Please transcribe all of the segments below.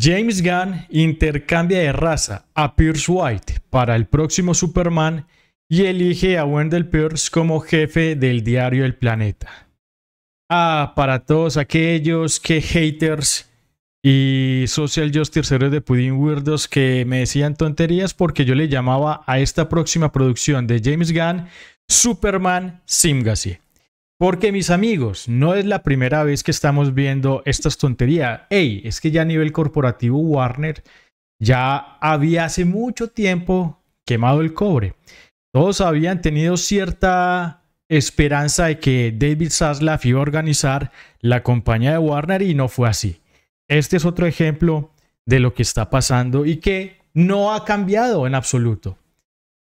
James Gunn intercambia de raza a Pierce White para el próximo Superman y elige a Wendell Pierce como jefe del diario El Planeta. Ah, para todos aquellos que haters y social justice de Pudín Weirdos que me decían tonterías porque yo le llamaba a esta próxima producción de James Gunn Superman Simgasi. Porque mis amigos, no es la primera vez que estamos viendo estas tonterías. Ey, es que ya a nivel corporativo Warner ya había hace mucho tiempo quemado el cobre. Todos habían tenido cierta esperanza de que David Zaslav iba a organizar la compañía de Warner y no fue así. Este es otro ejemplo de lo que está pasando y que no ha cambiado en absoluto.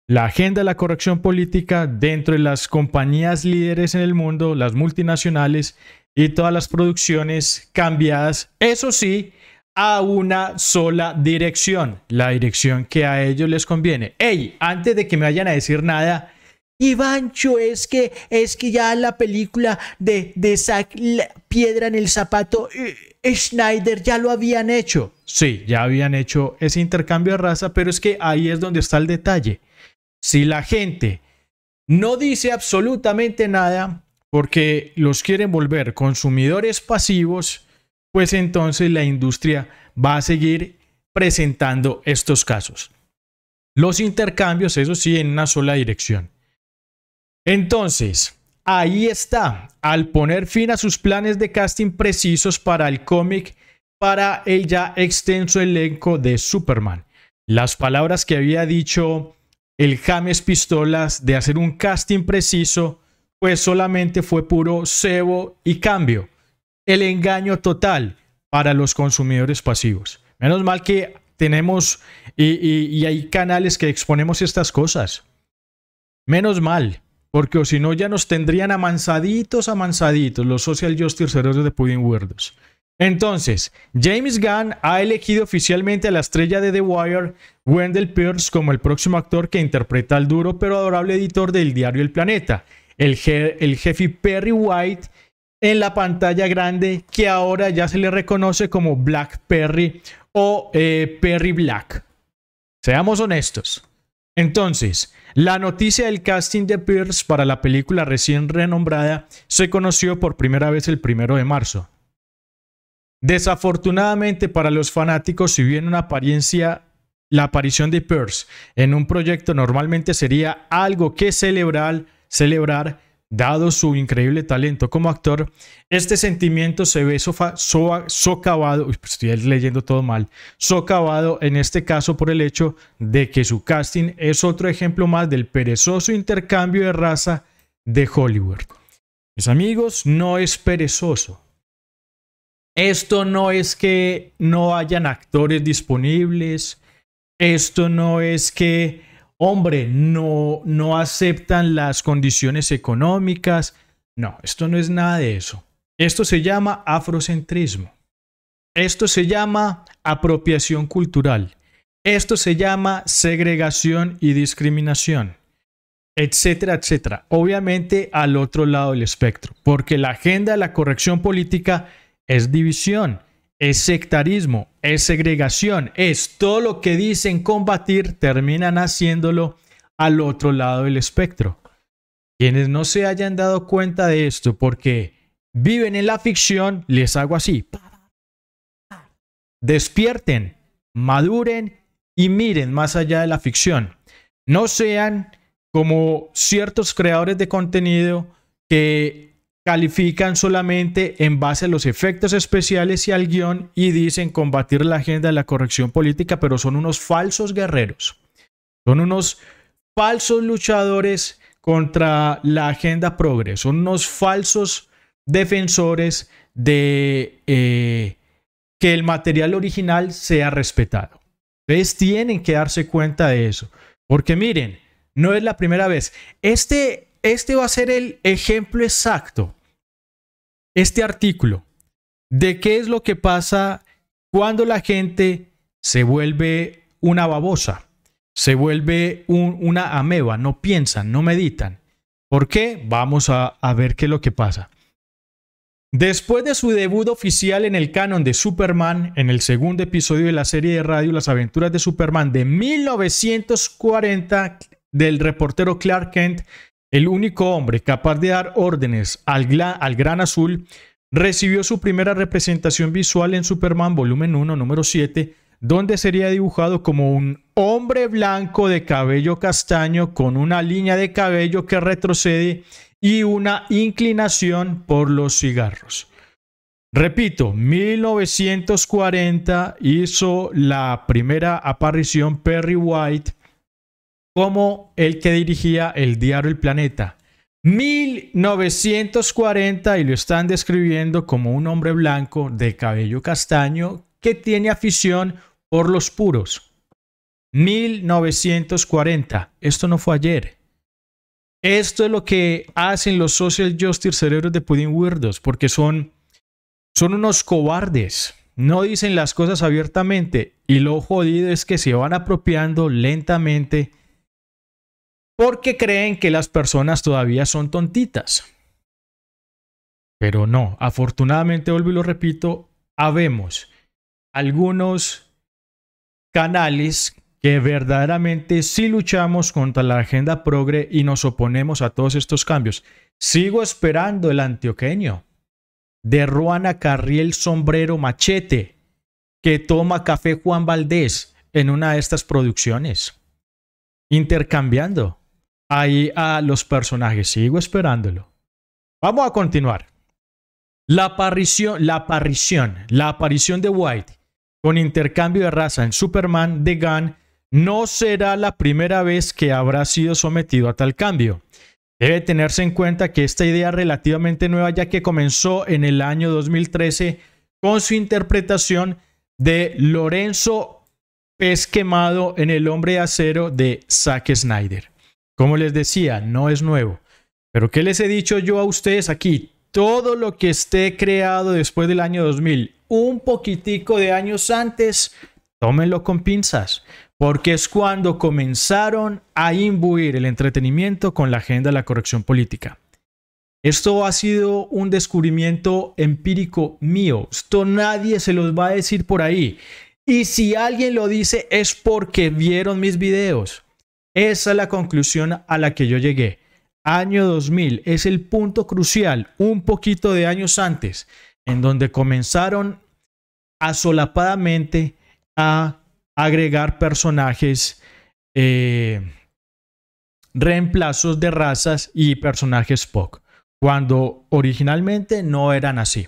La agenda de la corrección política dentro de las compañías líderes en el mundo, las multinacionales y todas las producciones cambiadas, eso sí, a una sola dirección, la dirección que a ellos les conviene. Ey, antes de que me vayan a decir nada, Ivancho, es que es que ya la película de, de Piedra en el Zapato, eh, Schneider ya lo habían hecho. Sí, ya habían hecho ese intercambio de raza, pero es que ahí es donde está el detalle. Si la gente no dice absolutamente nada porque los quieren volver consumidores pasivos, pues entonces la industria va a seguir presentando estos casos. Los intercambios, eso sí, en una sola dirección. Entonces, ahí está, al poner fin a sus planes de casting precisos para el cómic, para el ya extenso elenco de Superman. Las palabras que había dicho el James Pistolas de hacer un casting preciso, pues solamente fue puro cebo y cambio. El engaño total para los consumidores pasivos. Menos mal que tenemos y, hay canales que exponemos estas cosas. Menos mal, porque o si no ya nos tendrían amansaditos, amansaditos los social justice de Pudding Weirdos. Entonces, James Gunn ha elegido oficialmente a la estrella de The Wire, Wendell Pierce, como el próximo actor que interpreta al duro pero adorable editor del diario El Planeta, el, jefe Perry White, en la pantalla grande que ahora ya se le reconoce como Black Perry o eh, Perry Black. Seamos honestos. Entonces, la noticia del casting de Pierce para la película recién renombrada se conoció por primera vez el primero de marzo. Desafortunadamente para los fanáticos, si bien una apariencia, la aparición de Pierce en un proyecto normalmente sería algo que celebrar, celebrar dado su increíble talento como actor, este sentimiento se ve socavado, pues estoy leyendo todo mal, socavado en este caso por el hecho de que su casting es otro ejemplo más del perezoso intercambio de raza de Hollywood. Mis amigos, no es perezoso, esto no es que no hayan actores disponibles. Esto no es que, hombre, no, aceptan las condiciones económicas. No, esto no es nada de eso. Esto se llama afrocentrismo. Esto se llama apropiación cultural. Esto se llama segregación y discriminación, etcétera, etcétera. Obviamente al otro lado del espectro, porque la agenda de la corrección política es división, es sectarismo, es segregación, es todo lo que dicen combatir, terminan haciéndolo al otro lado del espectro. Quienes no se hayan dado cuenta de esto porque viven en la ficción, les hago así. Despierten, maduren y miren más allá de la ficción. No sean como ciertos creadores de contenido que califican solamente en base a los efectos especiales y al guión y dicen combatir la agenda de la corrección política, pero son unos falsos guerreros. Son unos falsos luchadores contra la agenda progres son unos falsos defensores de eh, que el material original sea respetado. Ustedes tienen que darse cuenta de eso, porque miren, no es la primera vez. Este, este va a ser el ejemplo exacto este artículo de qué es lo que pasa cuando la gente se vuelve una babosa, se vuelve una ameba, no piensan, no meditan. ¿Por qué? Vamos a, a ver qué es lo que pasa. Después de su debut oficial en el canon de Superman, en el segundo episodio de la serie de radio Las aventuras de Superman de 1940 del reportero Clark Kent, el único hombre capaz de dar órdenes al, Gran Azul, recibió su primera representación visual en Superman volumen 1, número 7, donde sería dibujado como un hombre blanco de cabello castaño con una línea de cabello que retrocede y una inclinación por los cigarros. Repito, 1940 hizo la primera aparición Perry White como el que dirigía el diario El Planeta. 1940 y lo están describiendo como un hombre blanco de cabello castaño que tiene afición por los puros. 1940, esto no fue ayer. Esto es lo que hacen los social justice cerebros de Pudding Weirdos, porque son, son unos cobardes. No dicen las cosas abiertamente y lo jodido es que se van apropiando lentamente porque creen que las personas todavía son tontitas. Pero no, afortunadamente, vuelvo y lo repito, habemos algunos canales que verdaderamente sí luchamos contra la agenda progre y nos oponemos a todos estos cambios. Sigo esperando el antioqueño de Ruana Carriel Sombrero Machete que toma café Juan Valdés en una de estas producciones, intercambiando ahí a los personajes. Sigo esperándolo. Vamos a continuar. La aparición, la aparición, la aparición de White con intercambio de raza en Superman de Gunn no será la primera vez que habrá sido sometido a tal cambio. Debe tenerse en cuenta que esta idea es relativamente nueva ya que comenzó en el año 2013 con su interpretación de Lorenzo Pez Quemado en El Hombre de Acero de Zack Snyder. Como les decía, no es nuevo. Pero ¿qué les he dicho yo a ustedes aquí? Todo lo que esté creado después del año 2000, un poquitico de años antes, tómenlo con pinzas, porque es cuando comenzaron a imbuir el entretenimiento con la agenda de la corrección política. Esto ha sido un descubrimiento empírico mío. Esto nadie se los va a decir por ahí. Y si alguien lo dice es porque vieron mis videos. Esa es la conclusión a la que yo llegué. Año 2000 es el punto crucial, un poquito de años antes, en donde comenzaron a solapadamente a agregar personajes, eh, reemplazos de razas y personajes pop, cuando originalmente no eran así.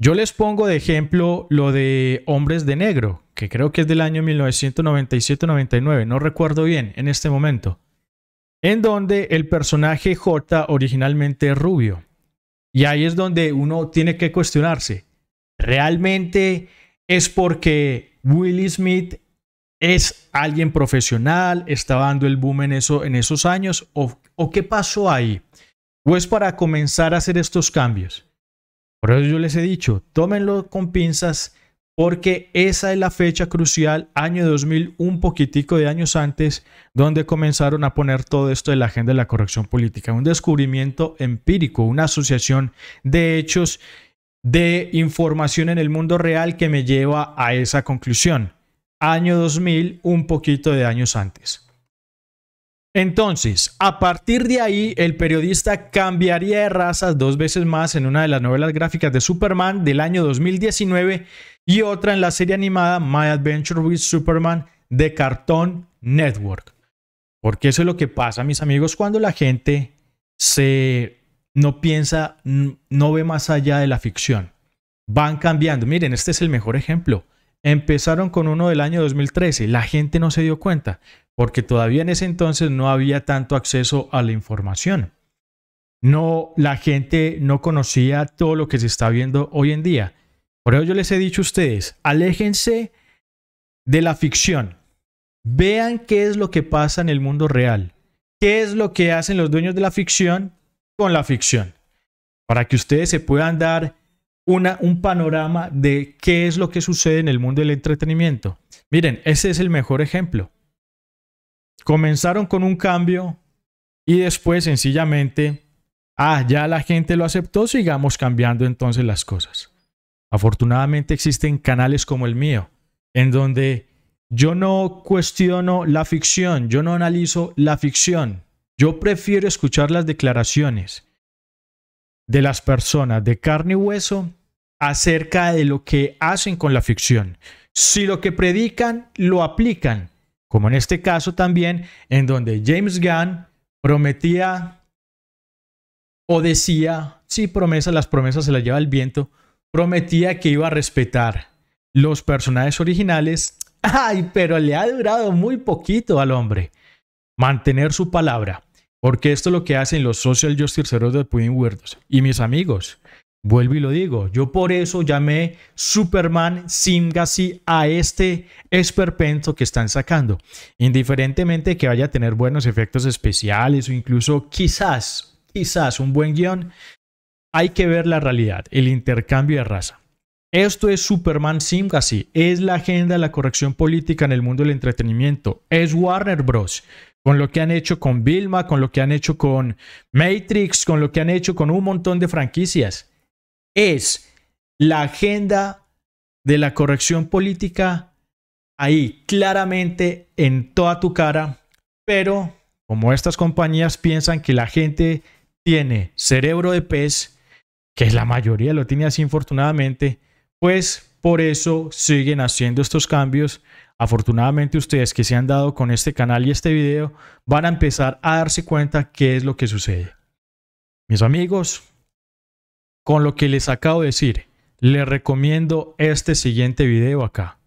Yo les pongo de ejemplo lo de Hombres de Negro, que creo que es del año 1997-99, no recuerdo bien en este momento, en donde el personaje J originalmente es rubio. Y ahí es donde uno tiene que cuestionarse, ¿realmente es porque Will Smith es alguien profesional, estaba dando el boom en, eso, en esos años, o, o qué pasó ahí? ¿O es para comenzar a hacer estos cambios? Por eso yo les he dicho, tómenlo con pinzas porque esa es la fecha crucial, año 2000, un poquitico de años antes, donde comenzaron a poner todo esto de la agenda de la corrección política, un descubrimiento empírico, una asociación de hechos, de información en el mundo real que me lleva a esa conclusión. Año 2000, un poquito de años antes. Entonces, a partir de ahí, el periodista cambiaría de razas dos veces más en una de las novelas gráficas de Superman del año 2019 y otra en la serie animada My Adventure with Superman de Cartoon Network. Porque eso es lo que pasa, mis amigos, cuando la gente se no piensa, no ve más allá de la ficción. Van cambiando. Miren, este es el mejor ejemplo. Empezaron con uno del año 2013, la gente no se dio cuenta porque todavía en ese entonces no había tanto acceso a la información. No, la gente no conocía todo lo que se está viendo hoy en día. Por eso yo les he dicho a ustedes, aléjense de la ficción. Vean qué es lo que pasa en el mundo real. ¿Qué es lo que hacen los dueños de la ficción con la ficción? Para que ustedes se puedan dar un panorama de qué es lo que sucede en el mundo del entretenimiento. Miren, ese es el mejor ejemplo. Comenzaron con un cambio y después sencillamente, ah, ya la gente lo aceptó, sigamos cambiando entonces las cosas. Afortunadamente existen canales como el mío, en donde yo no cuestiono la ficción, yo no analizo la ficción, yo prefiero escuchar las declaraciones de las personas de carne y hueso acerca de lo que hacen con la ficción. Si lo que predican lo aplican, como en este caso también, en donde James Gunn prometía o decía, sí, promesa, las promesas se las lleva el viento, prometía que iba a respetar los personajes originales, ay, pero le ha durado muy poquito al hombre mantener su palabra, porque esto es lo que hacen los social heroes de Pudding Weirdos y mis amigos. Vuelvo y lo digo, yo por eso llamé Superman Simgasi a este esperpento que están sacando. Indiferentemente que vaya a tener buenos efectos especiales o incluso quizás, quizás un buen guión, hay que ver la realidad, el intercambio de raza. Esto es Superman Simgasi. es la agenda de la corrección política en el mundo del entretenimiento, es Warner Bros con lo que han hecho con Vilma, con lo que han hecho con Matrix, con lo que han hecho con un montón de franquicias es la agenda de la corrección política ahí claramente en toda tu cara, pero como estas compañías piensan que la gente tiene cerebro de pez, que la mayoría lo tiene así infortunadamente, pues por eso siguen haciendo estos cambios. Afortunadamente ustedes que se han dado con este canal y este video van a empezar a darse cuenta qué es lo que sucede. Mis amigos, con lo que les acabo de decir, les recomiendo este siguiente video acá.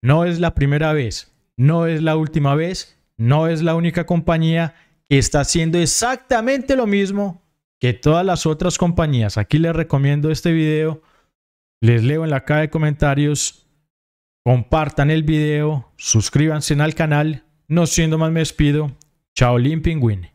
No es la primera vez, no es la última vez, no es la única compañía que está haciendo exactamente lo mismo que todas las otras compañías. Aquí les recomiendo este video. Les leo en la caja de comentarios. Compartan el video, suscríbanse al canal. No siendo más, me despido. Chao, Pingüín.